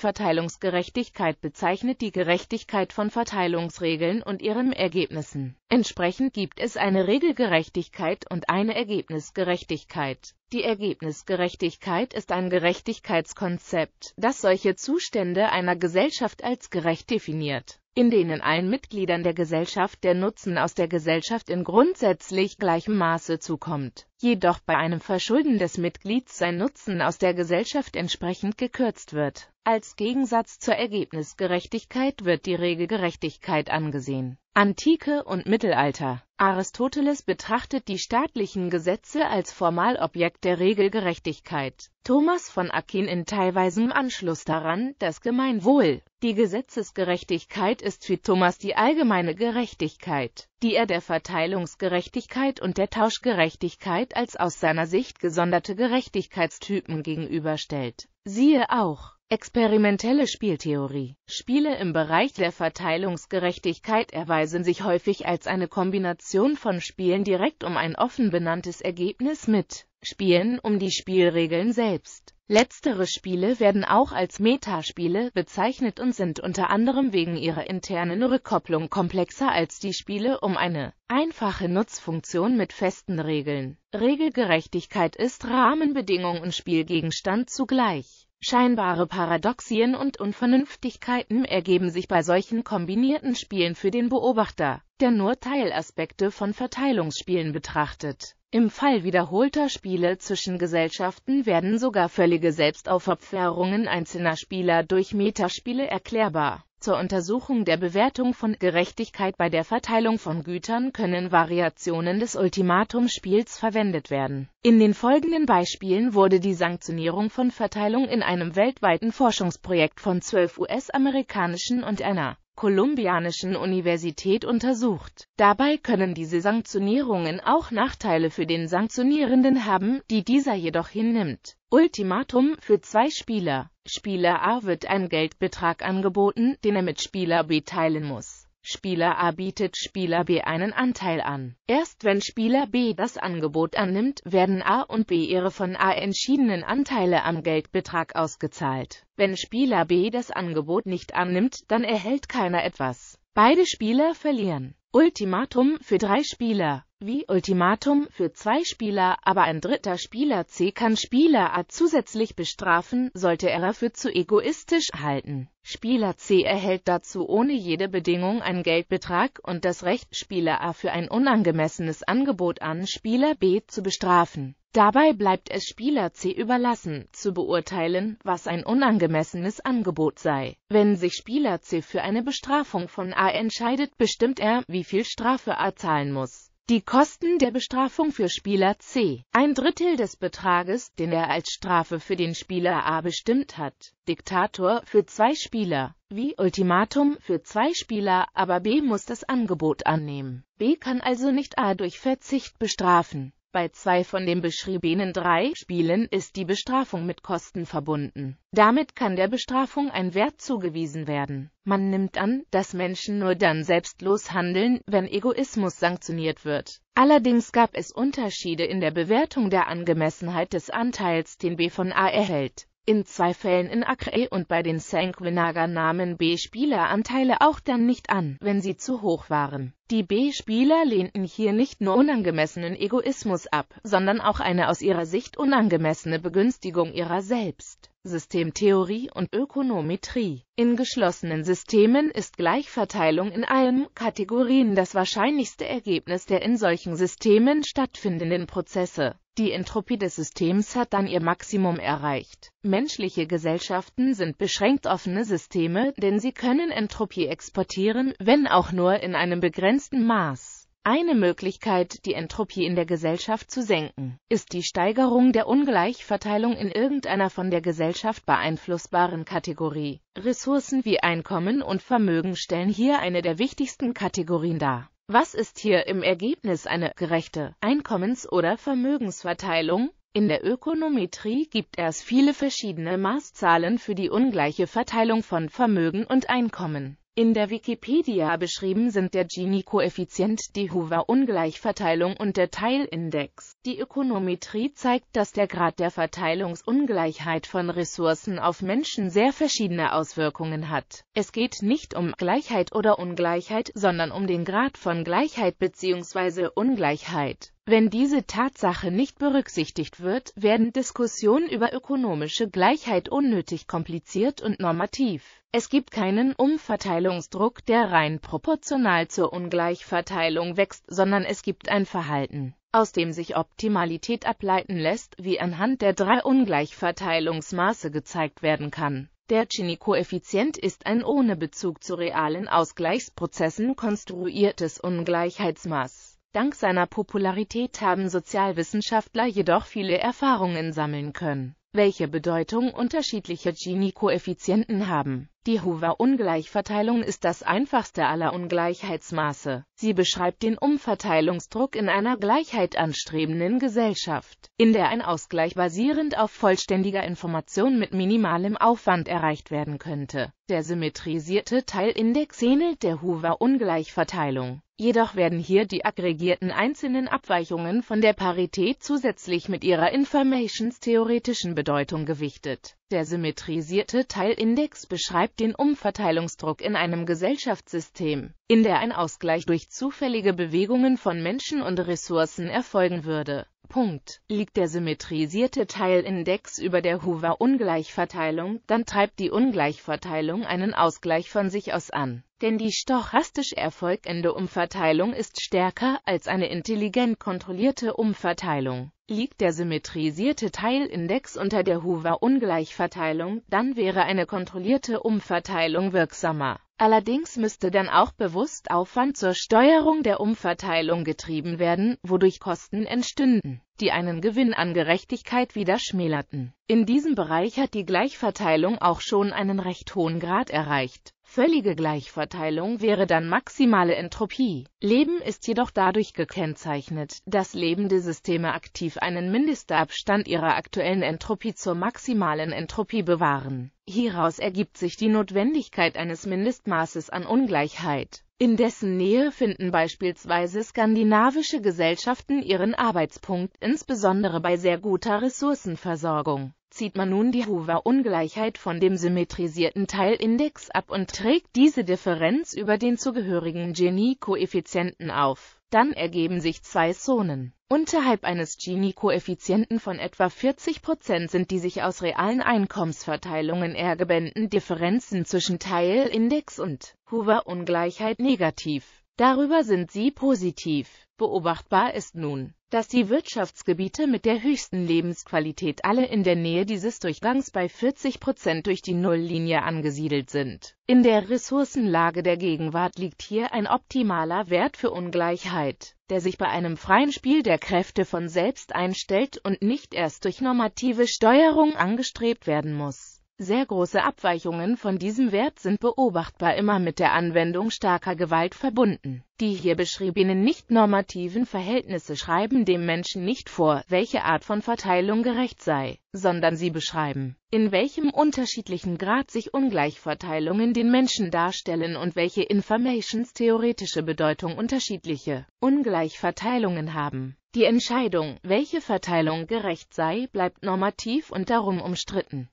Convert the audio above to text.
Verteilungsgerechtigkeit bezeichnet die Gerechtigkeit von Verteilungsregeln und ihren Ergebnissen. Entsprechend gibt es eine Regelgerechtigkeit und eine Ergebnisgerechtigkeit. Die Ergebnisgerechtigkeit ist ein Gerechtigkeitskonzept, das solche Zustände einer Gesellschaft als gerecht definiert in denen allen Mitgliedern der Gesellschaft der Nutzen aus der Gesellschaft in grundsätzlich gleichem Maße zukommt, jedoch bei einem Verschulden des Mitglieds sein Nutzen aus der Gesellschaft entsprechend gekürzt wird. Als Gegensatz zur Ergebnisgerechtigkeit wird die Regelgerechtigkeit angesehen Antike und Mittelalter. Aristoteles betrachtet die staatlichen Gesetze als Formalobjekt der Regelgerechtigkeit. Thomas von Akin in teilweisem Anschluss daran das Gemeinwohl. Die Gesetzesgerechtigkeit ist für Thomas die allgemeine Gerechtigkeit, die er der Verteilungsgerechtigkeit und der Tauschgerechtigkeit als aus seiner Sicht gesonderte Gerechtigkeitstypen gegenüberstellt. Siehe auch Experimentelle Spieltheorie Spiele im Bereich der Verteilungsgerechtigkeit erweisen sich häufig als eine Kombination von Spielen direkt um ein offen benanntes Ergebnis mit Spielen um die Spielregeln selbst. Letztere Spiele werden auch als Metaspiele bezeichnet und sind unter anderem wegen ihrer internen Rückkopplung komplexer als die Spiele um eine einfache Nutzfunktion mit festen Regeln. Regelgerechtigkeit ist Rahmenbedingung und Spielgegenstand zugleich. Scheinbare Paradoxien und Unvernünftigkeiten ergeben sich bei solchen kombinierten Spielen für den Beobachter, der nur Teilaspekte von Verteilungsspielen betrachtet. Im Fall wiederholter Spiele zwischen Gesellschaften werden sogar völlige Selbstaufopferungen einzelner Spieler durch Metaspiele erklärbar zur Untersuchung der Bewertung von Gerechtigkeit bei der Verteilung von Gütern können Variationen des Ultimatum-Spiels verwendet werden. In den folgenden Beispielen wurde die Sanktionierung von Verteilung in einem weltweiten Forschungsprojekt von zwölf US-amerikanischen und einer kolumbianischen Universität untersucht. Dabei können diese Sanktionierungen auch Nachteile für den Sanktionierenden haben, die dieser jedoch hinnimmt. Ultimatum für zwei Spieler Spieler A wird ein Geldbetrag angeboten, den er mit Spieler B teilen muss. Spieler A bietet Spieler B einen Anteil an. Erst wenn Spieler B das Angebot annimmt, werden A und B ihre von A entschiedenen Anteile am Geldbetrag ausgezahlt. Wenn Spieler B das Angebot nicht annimmt, dann erhält keiner etwas. Beide Spieler verlieren. Ultimatum für drei Spieler wie Ultimatum für zwei Spieler, aber ein dritter Spieler C kann Spieler A zusätzlich bestrafen, sollte er dafür zu egoistisch halten. Spieler C erhält dazu ohne jede Bedingung einen Geldbetrag und das Recht, Spieler A für ein unangemessenes Angebot an Spieler B zu bestrafen. Dabei bleibt es Spieler C überlassen, zu beurteilen, was ein unangemessenes Angebot sei. Wenn sich Spieler C für eine Bestrafung von A entscheidet, bestimmt er, wie viel Strafe A zahlen muss. Die Kosten der Bestrafung für Spieler C. Ein Drittel des Betrages, den er als Strafe für den Spieler A bestimmt hat. Diktator für zwei Spieler. Wie Ultimatum für zwei Spieler, aber B muss das Angebot annehmen. B kann also nicht A durch Verzicht bestrafen. Bei zwei von den beschriebenen drei Spielen ist die Bestrafung mit Kosten verbunden. Damit kann der Bestrafung ein Wert zugewiesen werden. Man nimmt an, dass Menschen nur dann selbstlos handeln, wenn Egoismus sanktioniert wird. Allerdings gab es Unterschiede in der Bewertung der Angemessenheit des Anteils, den B von A erhält in zwei Fällen in Acre und bei den Sanguinaga nahmen B-Spieler-Anteile auch dann nicht an, wenn sie zu hoch waren. Die B-Spieler lehnten hier nicht nur unangemessenen Egoismus ab, sondern auch eine aus ihrer Sicht unangemessene Begünstigung ihrer selbst. Systemtheorie und Ökonometrie. In geschlossenen Systemen ist Gleichverteilung in allen Kategorien das wahrscheinlichste Ergebnis der in solchen Systemen stattfindenden Prozesse. Die Entropie des Systems hat dann ihr Maximum erreicht. Menschliche Gesellschaften sind beschränkt offene Systeme, denn sie können Entropie exportieren, wenn auch nur in einem begrenzten Maß. Eine Möglichkeit, die Entropie in der Gesellschaft zu senken, ist die Steigerung der Ungleichverteilung in irgendeiner von der Gesellschaft beeinflussbaren Kategorie. Ressourcen wie Einkommen und Vermögen stellen hier eine der wichtigsten Kategorien dar. Was ist hier im Ergebnis eine gerechte Einkommens- oder Vermögensverteilung? In der Ökonometrie gibt es viele verschiedene Maßzahlen für die ungleiche Verteilung von Vermögen und Einkommen. In der Wikipedia beschrieben sind der Gini-Koeffizient, die Hoover-Ungleichverteilung und der Teilindex. Die Ökonometrie zeigt, dass der Grad der Verteilungsungleichheit von Ressourcen auf Menschen sehr verschiedene Auswirkungen hat. Es geht nicht um Gleichheit oder Ungleichheit, sondern um den Grad von Gleichheit bzw. Ungleichheit. Wenn diese Tatsache nicht berücksichtigt wird, werden Diskussionen über ökonomische Gleichheit unnötig kompliziert und normativ. Es gibt keinen Umverteilungsdruck, der rein proportional zur Ungleichverteilung wächst, sondern es gibt ein Verhalten aus dem sich Optimalität ableiten lässt, wie anhand der drei Ungleichverteilungsmaße gezeigt werden kann. Der Gini-Koeffizient ist ein ohne Bezug zu realen Ausgleichsprozessen konstruiertes Ungleichheitsmaß Dank seiner Popularität haben Sozialwissenschaftler jedoch viele Erfahrungen sammeln können, welche Bedeutung unterschiedliche Gini-Koeffizienten haben. Die Hoover-Ungleichverteilung ist das einfachste aller Ungleichheitsmaße. Sie beschreibt den Umverteilungsdruck in einer Gleichheit anstrebenden Gesellschaft, in der ein Ausgleich basierend auf vollständiger Information mit minimalem Aufwand erreicht werden könnte. Der symmetrisierte Teilindex ähnelt der Hoover-Ungleichverteilung. Jedoch werden hier die aggregierten einzelnen Abweichungen von der Parität zusätzlich mit ihrer informationstheoretischen Bedeutung gewichtet. Der symmetrisierte Teilindex beschreibt den Umverteilungsdruck in einem Gesellschaftssystem, in der ein Ausgleich durch zufällige Bewegungen von Menschen und Ressourcen erfolgen würde. Punkt. Liegt der symmetrisierte Teilindex über der Hoover-Ungleichverteilung, dann treibt die Ungleichverteilung einen Ausgleich von sich aus an. Denn die stochastisch erfolgende Umverteilung ist stärker als eine intelligent kontrollierte Umverteilung. Liegt der symmetrisierte Teilindex unter der Hoover-Ungleichverteilung, dann wäre eine kontrollierte Umverteilung wirksamer. Allerdings müsste dann auch bewusst Aufwand zur Steuerung der Umverteilung getrieben werden, wodurch Kosten entstünden, die einen Gewinn an Gerechtigkeit wieder schmälerten. In diesem Bereich hat die Gleichverteilung auch schon einen recht hohen Grad erreicht. Völlige Gleichverteilung wäre dann maximale Entropie. Leben ist jedoch dadurch gekennzeichnet, dass lebende Systeme aktiv einen Mindestabstand ihrer aktuellen Entropie zur maximalen Entropie bewahren. Hieraus ergibt sich die Notwendigkeit eines Mindestmaßes an Ungleichheit, in dessen Nähe finden beispielsweise skandinavische Gesellschaften ihren Arbeitspunkt, insbesondere bei sehr guter Ressourcenversorgung zieht man nun die Hoover-Ungleichheit von dem symmetrisierten Teilindex ab und trägt diese Differenz über den zugehörigen Gini-Koeffizienten auf. Dann ergeben sich zwei Zonen. Unterhalb eines Gini-Koeffizienten von etwa 40% sind die sich aus realen Einkommensverteilungen ergebenden Differenzen zwischen Teilindex und Hoover-Ungleichheit negativ. Darüber sind sie positiv. Beobachtbar ist nun, dass die Wirtschaftsgebiete mit der höchsten Lebensqualität alle in der Nähe dieses Durchgangs bei 40 Prozent durch die Nulllinie angesiedelt sind. In der Ressourcenlage der Gegenwart liegt hier ein optimaler Wert für Ungleichheit, der sich bei einem freien Spiel der Kräfte von selbst einstellt und nicht erst durch normative Steuerung angestrebt werden muss. Sehr große Abweichungen von diesem Wert sind beobachtbar immer mit der Anwendung starker Gewalt verbunden. Die hier beschriebenen nicht-normativen Verhältnisse schreiben dem Menschen nicht vor, welche Art von Verteilung gerecht sei, sondern sie beschreiben, in welchem unterschiedlichen Grad sich Ungleichverteilungen den Menschen darstellen und welche Informations theoretische Bedeutung unterschiedliche Ungleichverteilungen haben. Die Entscheidung, welche Verteilung gerecht sei, bleibt normativ und darum umstritten.